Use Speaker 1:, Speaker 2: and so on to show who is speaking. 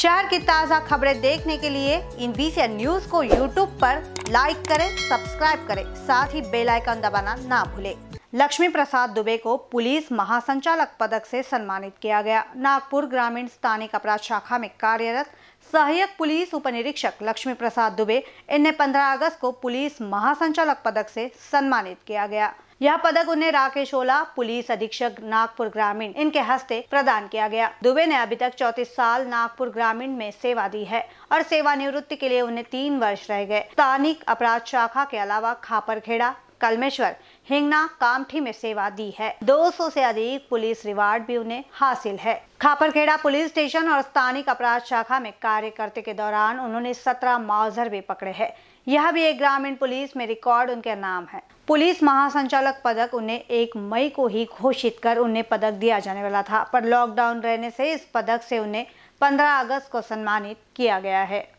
Speaker 1: शहर की ताज़ा खबरें देखने के लिए इन बीसी न्यूज को यूट्यूब पर लाइक करें सब्सक्राइब करें साथ ही बेल आइकन दबाना ना भूलें लक्ष्मी प्रसाद दुबे को पुलिस महासंचालक पदक से सम्मानित किया गया नागपुर ग्रामीण स्थानीय अपराध शाखा में कार्यरत सहायक पुलिस उपनिरीक्षक लक्ष्मी प्रसाद दुबे इन्हें 15 अगस्त को पुलिस महासंचालक पदक से सम्मानित किया गया यह पदक उन्हें राकेश ओला पुलिस अधीक्षक नागपुर ग्रामीण इनके हस्ते प्रदान किया गया दुबे ने अभी तक चौतीस साल नागपुर ग्रामीण में सेवा दी है और सेवानिवृत्ति के लिए उन्हें तीन वर्ष रह गए स्थानिक अपराध शाखा के अलावा खापरखेड़ा कलमेश्वर हिंगना कामठी में सेवा दी है 200 से अधिक पुलिस रिवार्ड भी उन्हें हासिल है खापरखेड़ा पुलिस स्टेशन और स्थानिक अपराध शाखा में कार्य करते के दौरान उन्होंने सत्रह माउजर भी पकड़े हैं यह भी एक ग्रामीण पुलिस में रिकॉर्ड उनके नाम है पुलिस महासंचालक पदक उन्हें एक मई को ही घोषित कर उन्हें पदक दिया जाने वाला था पर लॉकडाउन रहने से इस पदक से उन्हें 15 अगस्त को सम्मानित किया गया है